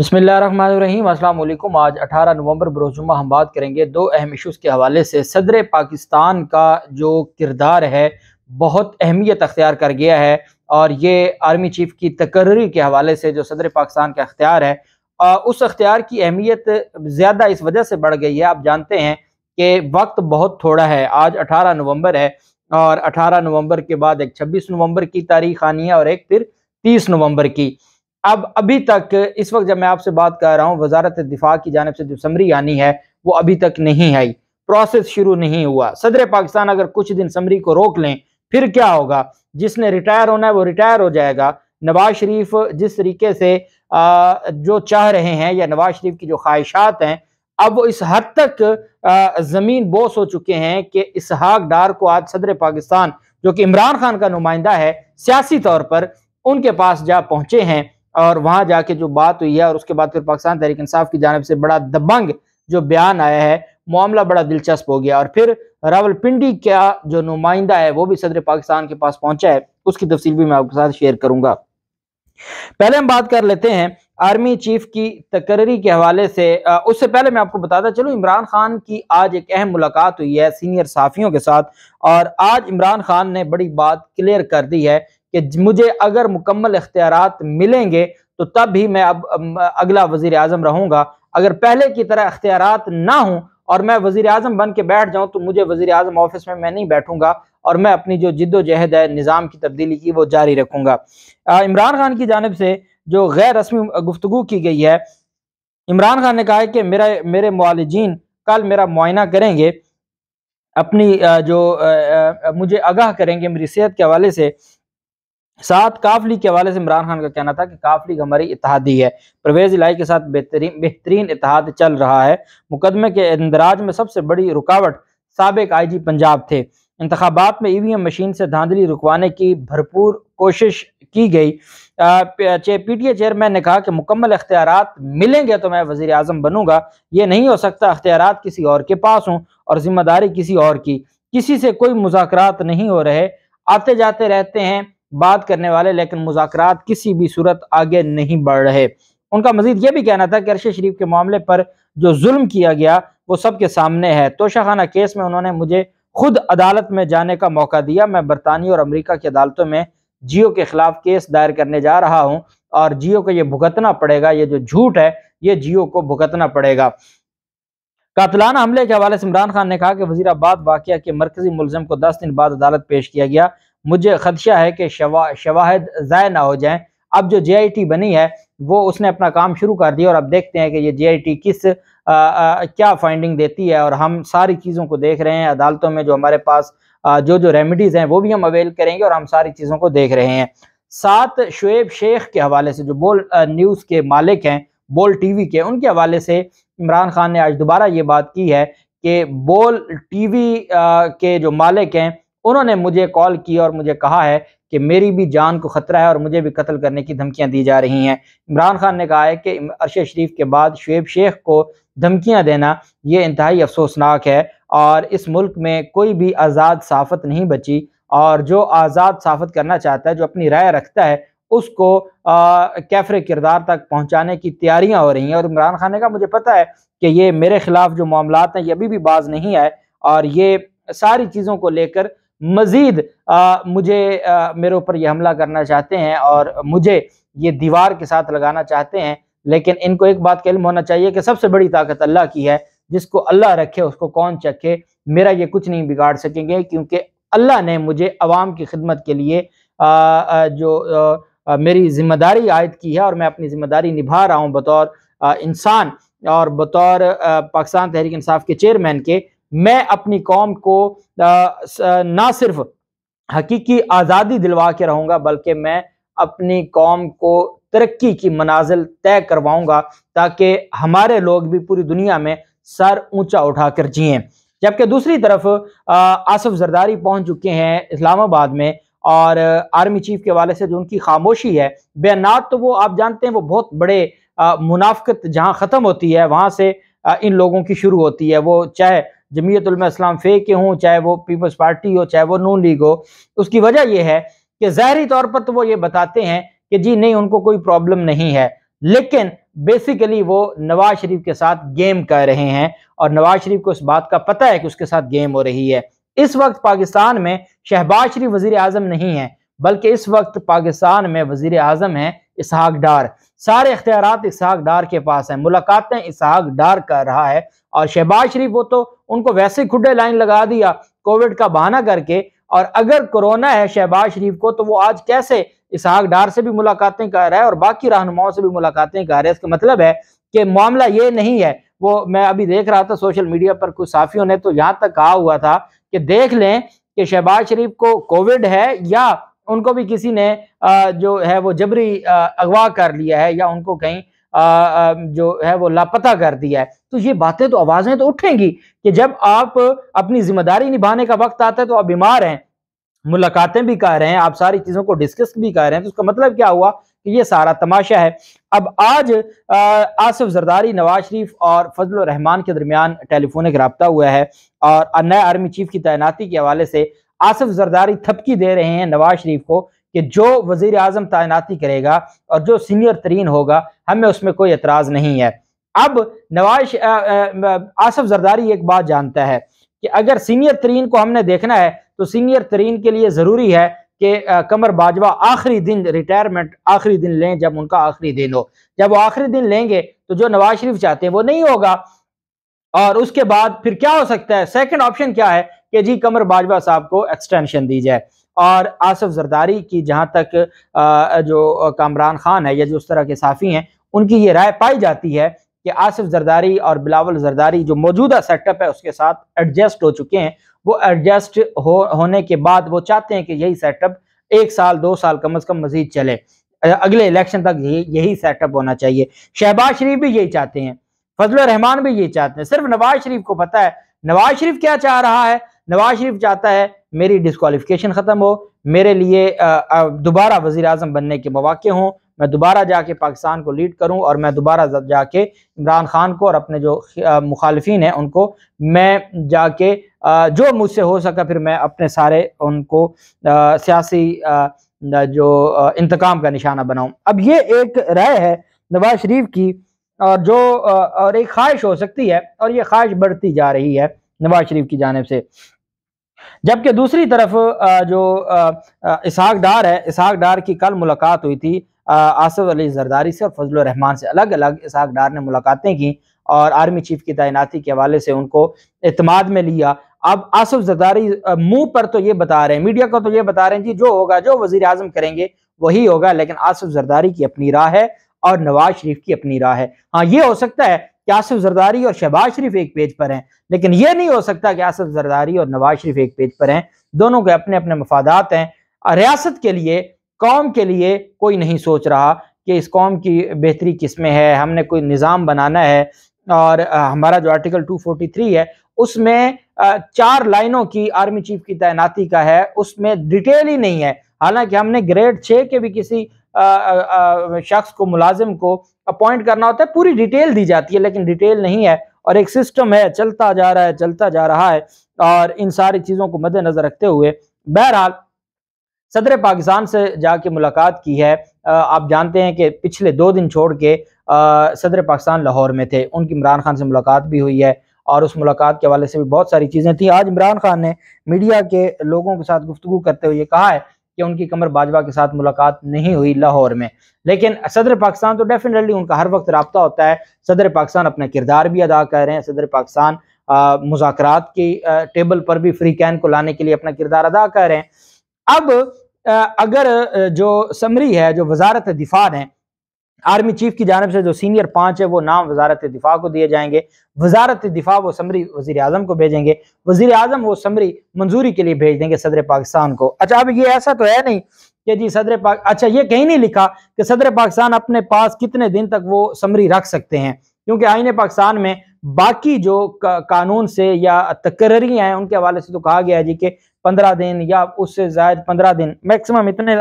बसमीम अल्लाम आज 18 नवंबर बरोजुमा हम बात करेंगे दो अहम इशूज़ के हवाले से सदर पाकिस्तान का जो किरदार है बहुत अहमियत अख्तियार कर गया है और ये आर्मी चीफ की तकर्री के हवाले से जो सदर पाकिस्तान का अख्तियार है आ, उस अख्तियार की अहमियत ज़्यादा इस वजह से बढ़ गई है आप जानते हैं कि वक्त बहुत थोड़ा है आज अठारह नवम्बर है और अठारह नवम्बर के बाद एक छब्बीस नवम्बर की तारीख आनी है और एक फिर तीस नवम्बर की अब अभी तक इस वक्त जब मैं आपसे बात कर रहा हूँ वजारत दिफा की जानब से जो समरी आनी है वो अभी तक नहीं आई प्रोसेस शुरू नहीं हुआ सदर पाकिस्तान अगर कुछ दिन समरी को रोक लें फिर क्या होगा जिसने रिटायर होना है वो रिटायर हो जाएगा नवाज शरीफ जिस तरीके से जो चाह रहे हैं या नवाज शरीफ की जो ख्वाहिशात हैं अब वो इस हद तक ज़मीन बोस हो चुके हैं कि इसहाक डार को आज सदर पाकिस्तान जो कि इमरान खान का नुमाइंदा है सियासी तौर पर उनके पास जा पहुंचे हैं और वहां जाके जो बात हुई है और उसके बाद फिर पाकिस्तान तहरीक इंसाफ की जानब से बड़ा दबंग जो बयान आया है मामला बड़ा दिलचस्प हो गया और फिर रावलपिंडी का जो नुमाइंदा है वो भी सदर पाकिस्तान के पास पहुंचा है उसकी तफसील भी मैं आपके साथ शेयर करूंगा पहले हम बात कर लेते हैं आर्मी चीफ की तकर्री के हवाले से उससे पहले मैं आपको बताता चलूं इमरान खान की आज एक अहम मुलाकात हुई है सीनियर साफियों के साथ और आज इमरान खान ने बड़ी बात क्लियर कर दी है कि मुझे अगर मुकम्मल इख्तियार मिलेंगे तो तब भी मैं अब अगला वजीर अजम रहूंगा अगर पहले की तरह अख्तियार ना हों और मैं वजीर अजम बन के बैठ जाऊं तो मुझे वजीर अजम ऑफिस में मैं नहीं बैठूंगा और मैं अपनी जो जिद्दोजहद है निज़ाम की तब्दीली की वो जारी रखूंगा इमरान खान की जानब से जो गैर रस्मी गुफ्तु की गई है इमरान खान ने कहा है कि मेरा मेरे मालजीन कल मेरा मुआयना करेंगे अपनी जो मुझे आगाह करेंगे मेरी सेहत के हवाले से साथ काफली के हवाले से इमरान खान का कहना था कि काफली हमारी इतिहादी है परवेज इलाई के साथ बेहतरीन बेहतरीन इतिहाद चल रहा है मुकदमे के इंदराज में सबसे बड़ी रुकावट सबक आई जी पंजाब थे इंतबात में ई वी एम मशीन से धांधली रुकवाने की भरपूर कोशिश की गई पी टी ए चेयरमैन ने कहा कि मुकम्मल अख्तियार मिलेंगे तो मैं वजी अजम बनूंगा ये नहीं हो सकता अख्तियार किसी और के पास हों और जिम्मेदारी किसी और की किसी से कोई मुजाकर नहीं हो रहे आते जाते रहते हैं बात करने वाले लेकिन मुजाकर किसी भी सूरत आगे नहीं बढ़ रहे उनका मजीद यह भी कहना था कि अरशद शरीफ के मामले पर जो जुल्म किया गया वो सबके सामने है तोशाखाना केस में उन्होंने मुझे खुद अदालत में जाने का मौका दिया मैं बरतानिया और अमरीका की अदालतों में जियो के खिलाफ केस दायर करने जा रहा हूँ और जियो को यह भुगतना पड़ेगा ये जो झूठ है ये जियो को भुगतना पड़ेगा कातलाना हमले के हवाले से इमरान खान ने कहा कि वजीराबाद वाकिया के मरकजी मुलजम को दस दिन बाद अदालत पेश किया गया मुझे खदशा है कि शवा शवाहद ज़ाय ना हो जाएं अब जो जे बनी है वो उसने अपना काम शुरू कर दिया और अब देखते हैं कि ये जे किस आ, आ, क्या फाइंडिंग देती है और हम सारी चीज़ों को देख रहे हैं अदालतों में जो हमारे पास आ, जो जो रेमेडीज़ हैं वो भी हम अवेल करेंगे और हम सारी चीज़ों को देख रहे हैं सात शुएब शेख के हवाले से जो बोल न्यूज़ के मालिक हैं बोल टी के उनके हवाले से इमरान खान ने आज दोबारा ये बात की है कि बोल टी के जो मालिक हैं उन्होंने मुझे कॉल की और मुझे कहा है कि मेरी भी जान को ख़तरा है और मुझे भी कत्ल करने की धमकियाँ दी जा रही हैं इमरान खान ने कहा है कि अरशद शरीफ के बाद शुएब शेख को धमकियाँ देना ये इंतहाई अफसोसनाक है और इस मुल्क में कोई भी आज़ाद साफत नहीं बची और जो आज़ाद साफत करना चाहता है जो अपनी राय रखता है उसको कैफरे किरदार तक पहुंचाने की तैयारियां हो रही हैं और इमरान खान ने कहा मुझे पता है कि ये मेरे खिलाफ जो मामला हैं ये अभी भी बाज नहीं आए और ये सारी चीज़ों को लेकर मज़ीद मुझे आ, मेरे ऊपर ये हमला करना चाहते हैं और मुझे ये दीवार के साथ लगाना चाहते हैं लेकिन इनको एक बात का होना चाहिए कि सबसे बड़ी ताकत अल्लाह की है जिसको अल्लाह रखे उसको कौन चखे मेरा ये कुछ नहीं बिगाड़ सकेंगे क्योंकि अल्लाह ने मुझे आवाम की खिदमत के लिए आ, आ, जो आ, मेरी जिम्मेदारी आयद की है और मैं अपनी जिम्मेदारी निभा रहा हूँ बतौर इंसान और बतौर पाकिस्तान तहरीक इंसाफ के चेयरमैन के मैं अपनी कौम को ना सिर्फ हकीकी आज़ादी दिलवा के रहूँगा बल्कि मैं अपनी कौम को तरक्की की मनाजिल तय करवाऊँगा ताकि हमारे लोग भी पूरी दुनिया में सर ऊंचा उठाकर जिये जबकि दूसरी तरफ आसफ जरदारी पहुंच चुके हैं इस्लामाबाद में और आर्मी चीफ के वाले से जो उनकी खामोशी है बेनात तो वो आप जानते हैं वो बहुत बड़े मुनाफ्त जहाँ ख़त्म होती है वहाँ से इन लोगों की शुरू होती है वो चाहे जमीयतलम फे के हों चाहे वो पीपल्स पार्टी हो चाहे वो नून लीग हो उसकी वजह यह है कि ज़ाहरी तौर पर तो वो ये बताते हैं कि जी नहीं उनको कोई प्रॉब्लम नहीं है लेकिन बेसिकली वो नवाज शरीफ के साथ गेम कर रहे हैं और नवाज शरीफ को इस बात का पता है कि उसके साथ गेम हो रही है इस वक्त पाकिस्तान में शहबाज शरीफ वजीर आजम नहीं है बल्कि इस वक्त पाकिस्तान में वजीर आजम है इसहाक डार सारे अख्तियार इसहाक डार के पास हैं मुलाकातें इसहाक डार कर रहा है और शहबाज शरीफ वो तो उनको वैसे ही खुडे लाइन लगा दिया कोविड का बहाना करके और अगर कोरोना है शहबाज शरीफ को तो वो आज कैसे इसहाक डार से भी मुलाकातें कर रहा है और बाकी रहनुमाओं से भी मुलाकातें कर रहे हैं इसका मतलब है कि मामला ये नहीं है वो मैं अभी देख रहा था सोशल मीडिया पर कुछ साफियों ने तो यहाँ तक कहा हुआ था कि देख लें कि शहबाज शरीफ को कोविड है या उनको भी किसी ने जो है वो जबरी अगवा कर लिया है या उनको कहीं जो है वो लापता कर दिया है तो ये बातें तो आवाज़ें तो उठेंगी कि जब आप अपनी जिम्मेदारी निभाने का वक्त आता है तो आप बीमार हैं मुलाकातें भी कर रहे हैं आप सारी चीज़ों को डिस्कस भी कर रहे हैं तो उसका मतलब क्या हुआ कि ये सारा तमाशा है अब आज आसिफ जरदारी नवाज शरीफ और फजल रहमान के दरमियान टेलीफोनिक रबता हुआ है और नए आर्मी चीफ की तैनाती के हवाले से आसफ जरदारी थपकी दे रहे हैं नवाज शरीफ को कि जो वजीर आजम तैनाती करेगा और जो सीनियर तरीन होगा हमें उसमें कोई एतराज़ नहीं है अब नवाज आसफ जरदारी एक बात जानता है कि अगर सीनियर तरीन को हमने देखना है तो सीनियर तरीन के लिए ज़रूरी है कि कमर बाजवा आखिरी दिन रिटायरमेंट आखिरी दिन लें जब उनका आखिरी दिन हो जब वो आखिरी दिन लेंगे तो जो नवाज शरीफ चाहते हैं वो नहीं होगा और उसके बाद फिर क्या हो सकता है सेकंड ऑप्शन क्या है कि जी कमर बाजवा साहब को एक्सटेंशन दी जाए और आसफ जरदारी की जहां तक जो कामरान खान है या जो उस तरह के साफ़ी हैं उनकी ये राय पाई जाती है कि आसिफ जरदारी और बिलावल जरदारी जो मौजूदा सेटअप है उसके साथ एडजस्ट हो चुके हैं वो एडजस्ट हो होने के बाद वो चाहते हैं कि यही सेटअप एक साल दो साल कम अज़ कम मजीद चले अगले इलेक्शन तक यही यही सेटअप होना चाहिए शहबाज शरीफ भी यही चाहते हैं फजल रहमान भी यही चाहते हैं सिर्फ नवाज शरीफ को पता है नवाज शरीफ क्या चाह रहा है नवाज शरीफ चाहता है मेरी डिस्कॉलिफिकेशन ख़त्म हो मेरे लिए दोबारा वज़ी अजम बनने के मौाक़े हों मैं दोबारा जाके पाकिस्तान को लीड करूं और मैं दोबारा जाके इमरान खान को और अपने जो मुखालफी हैं उनको मैं जाके जो मुझसे हो सका फिर मैं अपने सारे उनको सियासी जो इंतकाम का निशाना बनाऊं अब ये एक राय है नवाज शरीफ की और जो और एक ख्वाहिश हो सकती है और ये ख्वाहिश बढ़ती जा रही है नवाज शरीफ की जानब से जबकि दूसरी तरफ जो इसहाक डार है इसहाक डार की कल मुलाकात हुई थी आसफ़ अली जरदारी से और फजल रहमान से अलग अलग इसहाक डार ने मुलाकातें की और आर्मी चीफ की तैनाती के हवाले से उनको अतमाद में लिया अब आसफ जरदारी मुंह पर तो ये बता रहे हैं मीडिया को तो ये बता रहे हैं जी जो होगा जो वजीर आजम करेंगे वही होगा लेकिन आसफ जरदारी की अपनी राह है और नवाज शरीफ की अपनी राह है हाँ ये हो सकता है कि आसिफ जरदारी और शहबाज शरीफ एक पेज पर हैं लेकिन ये नहीं हो सकता कि आसिफ जरदारी और नवाज शरीफ एक पेज पर हैं दोनों के अपने अपने मफादात हैं रियासत के लिए कौम के लिए कोई नहीं सोच रहा कि इस कौम की बेहतरी किस में है हमने कोई निज़ाम बनाना है और हमारा जो आर्टिकल 243 है उसमें चार लाइनों की आर्मी चीफ की तैनाती का है उसमें डिटेल ही नहीं है हालांकि हमने ग्रेड छः के भी किसी शख्स को मुलाजिम को अपॉइंट करना होता है पूरी डिटेल दी जाती है लेकिन डिटेल नहीं है और एक सिस्टम है चलता जा रहा है चलता जा रहा है और इन सारी चीज़ों को मद्देनजर रखते हुए बहरहाल सदर पाकिस्तान से जाके मुलाकात की है आप जानते हैं कि पिछले दो दिन छोड़ के सदर पाकिस्तान लाहौर में थे उनकी इमरान खान से मुलाकात भी हुई है और उस मुलाकात के हवाले से भी बहुत सारी चीज़ें थी आज इमरान खान ने मीडिया के लोगों के साथ गुफ्तु करते हुए कहा है कि उनकी कमर बाजवा के साथ मुलाकात नहीं हुई लाहौर में लेकिन सदर पाकिस्तान तो डेफिनेटली उनका हर वक्त रबता होता है सदर पाकिस्तान अपना किरदार भी अदा कर रहे हैं सदर पाकिस्तान मुजाकर की आ, टेबल पर भी फ्री कैन को लाने के लिए अपना किरदार अदा कर रहे हैं अब आ, अगर जो समरी है जो वजारत दिफा है आर्मी चीफ की जानब से जो सीनियर पांच है वो नाम वजारत दिफा को दिए जाएंगे वजारत दिफा वो समरी वजी अजम को भेजेंगे वजी अजम वो समरी मंजूरी के लिए भेज देंगे सदर पाकिस्तान को अच्छा अब ये ऐसा तो है नहीं कि जी सदर पाक अच्छा ये कहीं नहीं लिखा कि सदर पाकिस्तान अपने पास कितने दिन तक वो समरी रख सकते हैं क्योंकि आइन पाकिस्तान में बाकी जो का, कानून से या तकरियां हैं उनके हवाले से तो कहा गया है जी कि पंद्रह दिन या उससे जायद पंद्रह दिन मैक्सिमम इतने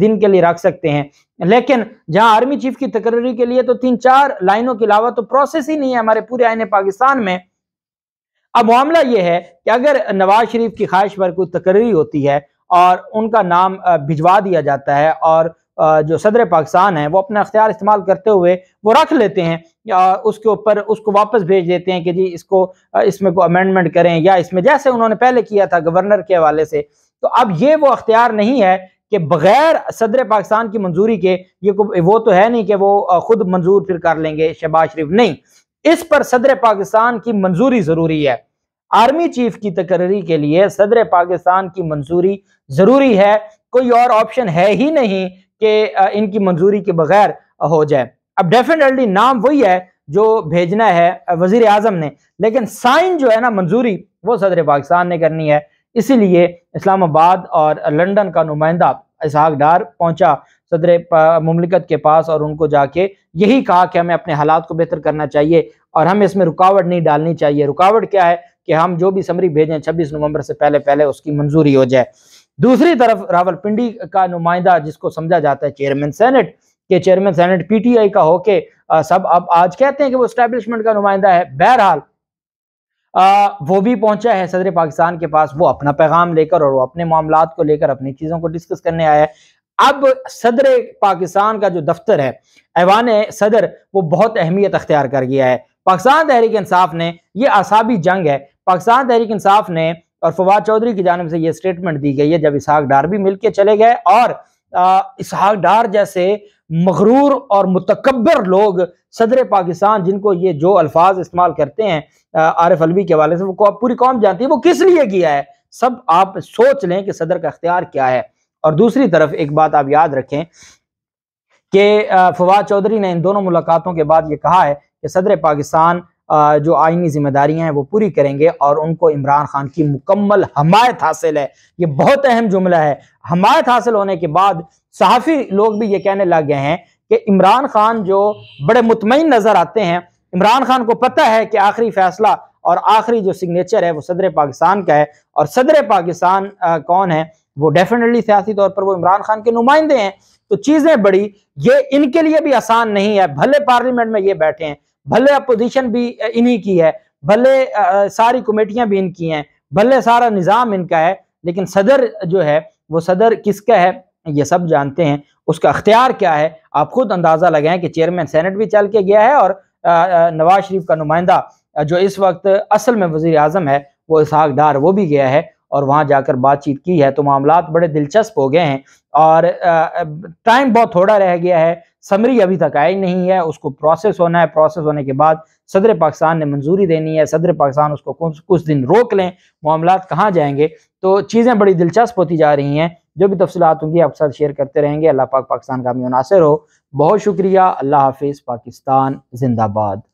दिन के लिए रख सकते हैं लेकिन जहां आर्मी चीफ की तकरीरी के लिए तो तीन चार लाइनों के अलावा तो प्रोसेस ही नहीं है हमारे पूरे आईने पाकिस्तान में अब मामला यह है कि अगर नवाज शरीफ की ख्वाहिश पर कोई तकरीरी होती है और उनका नाम भिजवा दिया जाता है और जो सदर पाकिस्तान है वो अपना अख्तियार इस्तेमाल करते हुए वो रख लेते हैं या उसके ऊपर उसको वापस भेज देते हैं कि जी इसको इसमें को अमेंडमेंट करें या इसमें जैसे उन्होंने पहले किया था गवर्नर के हवाले से तो अब ये वो अख्तियार नहीं है कि बगैर सदर पाकिस्तान की मंजूरी के ये वो तो है नहीं कि वो खुद मंजूर फिर कर लेंगे शहबाज शरीफ नहीं इस पर सदर पाकिस्तान की मंजूरी ज़रूरी है आर्मी चीफ की तकर्री के लिए सदर पाकिस्तान की मंजूरी ज़रूरी है कोई और ऑप्शन है ही नहीं कि इनकी मंजूरी के बगैर हो जाए अब डेफिनेटली नाम वही है जो भेजना है वजीर आजम ने लेकिन साइन जो है ना मंजूरी वो सदर पाकिस्तान ने करनी है इसीलिए इस्लामाबाद और लंदन का नुमाइंदा इसहाक डार पहुंचा सदर ममलिकत के पास और उनको जाके यही कहा कि हमें अपने हालात को बेहतर करना चाहिए और हमें इसमें रुकावट नहीं डालनी चाहिए रुकावट क्या है कि हम जो भी समरी भेजें छब्बीस नवंबर से पहले पहले उसकी मंजूरी हो जाए दूसरी तरफ रावलपिंडी का नुमाइंदा जिसको समझा जाता है चेयरमैन सेनेट के चेयरमैन सेनेट पीटीआई का होके सब अब आज कहते हैं कि वो स्टैब्लिशमेंट का नुमाइंदा है बहरहाल आ, वो भी पहुंचा है सदर पाकिस्तान के पास वो अपना पैगाम लेकर और वो अपने मामला को लेकर अपनी चीज़ों को डिस्कस करने आया है अब सदर पाकिस्तान का जो दफ्तर है ऐवान सदर वो बहुत अहमियत अख्तियार कर गया है पाकिस्तान तहरीक इंसाफ ने ये आसाबी जंग है पाकिस्तान तहरीक इंसाफ ने और फवाद चौधरी की जानब से ये स्टेटमेंट दी गई है जब इसहाक डार भी मिलकर चले गए और इसहाक डार जैसे मगरूर और मतकबर लोग सदर पाकिस्तान जिनको ये जो अल्फाज इस्तेमाल करते हैं आरिफ अलवी के हवाले से वो पूरी कौम जानती है वो किस लिए किया है सब आप सोच लें कि सदर का अख्तियार क्या है और दूसरी तरफ एक बात आप याद रखें कि फवाद चौधरी ने इन दोनों मुलाकातों के बाद ये कहा है कि सदर पाकिस्तान जो आइनी जिम्मेदारियां हैं वो पूरी करेंगे और उनको इमरान खान की मुकम्मल हमायत हासिल है ये बहुत अहम जुमला है हमायत हासिल होने के बाद सहाफ़ी लोग भी ये कहने लग गए हैं कि इमरान खान जो बड़े मुतमिन नज़र आते हैं इमरान खान को पता है कि आखिरी फैसला और आखिरी जो सिग्नेचर है वो सदर पाकिस्तान का है और सदर पाकिस्तान कौन है वो डेफिनेटली सियासी तौर पर वो इमरान खान के नुमाइंदे हैं तो चीज़ें बड़ी ये इनके लिए भी आसान नहीं है भले पार्लियामेंट में ये बैठे हैं भले अपोजिशन भी इन्हीं की है भले आ, सारी कमेटियां भी इनकी हैं भले सारा निज़ाम इनका है लेकिन सदर जो है वो सदर किसका है ये सब जानते हैं उसका अख्तियार क्या है आप खुद अंदाज़ा लगाएं कि चेयरमैन सेनेट भी चल के गया है और नवाज शरीफ का नुमाइंदा जो इस वक्त असल में वजीर अजम है वो इसहाक डार वो भी गया है और वहाँ जाकर बातचीत की है तो मामला बड़े दिलचस्प हो गए हैं और टाइम बहुत थोड़ा रह गया है समरी अभी तक आई नहीं है उसको प्रोसेस होना है प्रोसेस होने के बाद सदर पाकिस्तान ने मंजूरी देनी है सदर पाकिस्तान उसको कुछ कुछ दिन रोक लें मामला कहाँ जाएंगे तो चीज़ें बड़ी दिलचस्प होती जा रही हैं जो भी तफसलत होंगी आप साथ शेयर करते रहेंगे अल्लाह पाक पाकिस्तान का मुनासर हो बहुत शुक्रिया अल्लाह हाफिज़ पाकिस्तान जिंदाबाद